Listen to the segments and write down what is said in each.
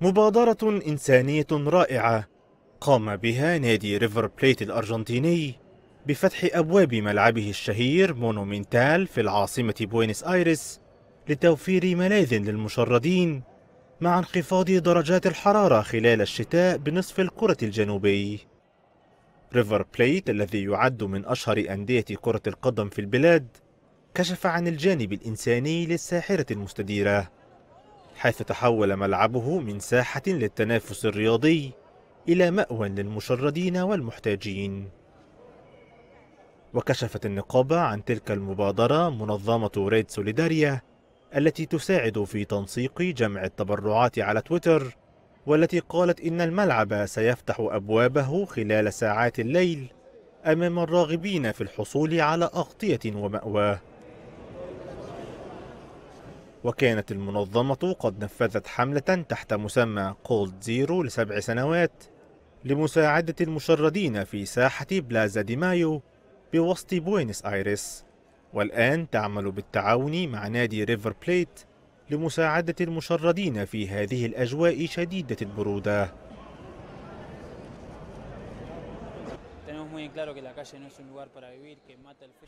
مبادرة إنسانية رائعة قام بها نادي ريفر بليت الأرجنتيني بفتح أبواب ملعبه الشهير مونومنتال في العاصمة بوينس آيرس لتوفير ملاذ للمشردين مع انخفاض درجات الحرارة خلال الشتاء بنصف الكرة الجنوبي ريفر بليت الذي يعد من أشهر أندية كرة القدم في البلاد كشف عن الجانب الإنساني للساحرة المستديرة حيث تحول ملعبه من ساحة للتنافس الرياضي إلى مأوى للمشردين والمحتاجين وكشفت النقابة عن تلك المبادرة منظمة ريد سوليداريا التي تساعد في تنسيق جمع التبرعات على تويتر والتي قالت إن الملعب سيفتح أبوابه خلال ساعات الليل أمام الراغبين في الحصول على أغطية ومأواه وكانت المنظمة قد نفذت حملة تحت مسمى كولد زيرو لسبع سنوات لمساعدة المشردين في ساحة بلازا دي مايو بوسط بوينس آيرس والآن تعمل بالتعاون مع نادي ريفر بليت لمساعدة المشردين في هذه الأجواء شديدة البرودة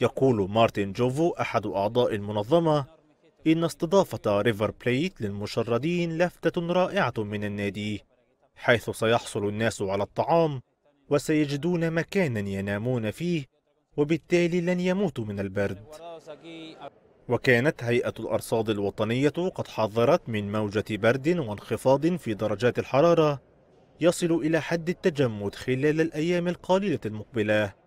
يقول مارتن جوفو أحد أعضاء المنظمة إن استضافة ريفر بليت للمشردين لفتة رائعة من النادي حيث سيحصل الناس على الطعام وسيجدون مكانا ينامون فيه وبالتالي لن يموتوا من البرد وكانت هيئة الأرصاد الوطنية قد حذرت من موجة برد وانخفاض في درجات الحرارة يصل إلى حد التجمد خلال الأيام القليلة المقبلة